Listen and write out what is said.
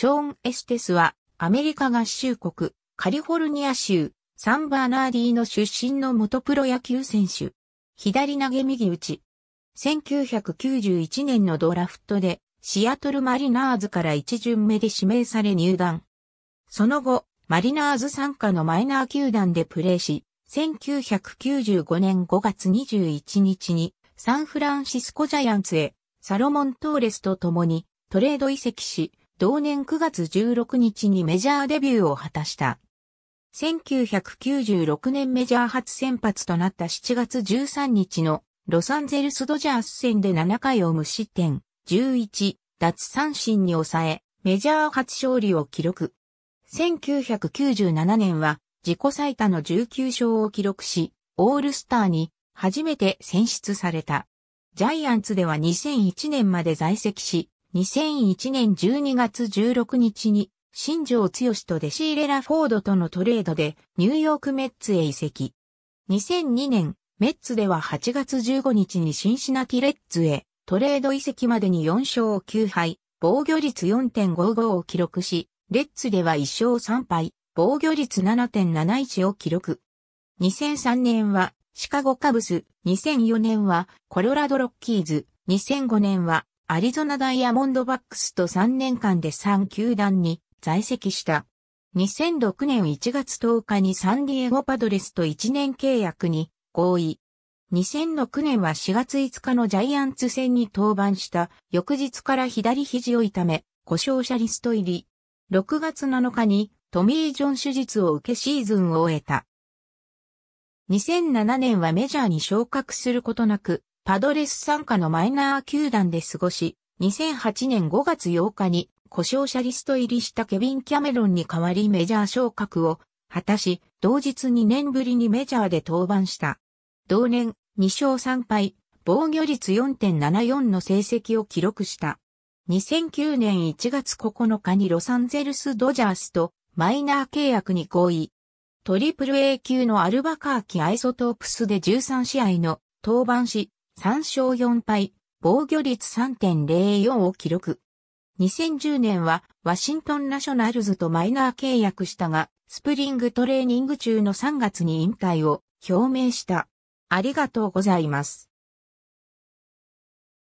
ショーン・エステスは、アメリカ合衆国、カリフォルニア州、サンバーナーディーの出身の元プロ野球選手。左投げ右打ち。1991年のドラフトで、シアトルマリナーズから一巡目で指名され入団。その後、マリナーズ参加のマイナー球団でプレーし、1995年5月21日にサンフランシスコジャイアンツへサロモン・トーレスと共にトレード移籍し、同年9月16日にメジャーデビューを果たした。1996年メジャー初先発となった7月13日のロサンゼルスドジャース戦で7回を無失点、11奪三振に抑え、メジャー初勝利を記録。1997年は自己最多の19勝を記録し、オールスターに初めて選出された。ジャイアンツでは2001年まで在籍し、2001年12月16日に、新庄剛と弟子入れラフォードとのトレードで、ニューヨークメッツへ移籍。2002年、メッツでは8月15日にシンシナティレッツへ、トレード移籍までに4勝9敗、防御率4.55を記録し、レッツでは1勝3敗、防御率7.71を記録。2003年はシカゴカブス、2004年はコロラドロッキーズ、2005年はアリゾナダイヤモンドバックスと3年間で3球団に在籍した。2006年1月10日にサンディエゴパドレスと1年契約に合意。2006年は4月5日のジャイアンツ戦に登板した翌日から左肘を痛め、故障者リスト入り。6月7日にトミー・ジョン手術を受けシーズンを終えた。2007年はメジャーに昇格することなく、パドレス参加のマイナー球団で過ごし、2008年5月8日に故障者リスト入りしたケビン・キャメロンに代わりメジャー昇格を果たし、同日2年ぶりにメジャーで登板した。同年、2勝3敗、防御率4.74の成績を記録した。2009年1月9日にロサンゼルス・ドジャースとマイナー契約に合意。トリプル A 級のアルバカーキアイソトープスで13試合の登板し、3勝4敗、防御率3.04を記録。2010年はワシントンナショナルズとマイナー契約したが、スプリングトレーニング中の3月に引退を表明した。ありがとうございます。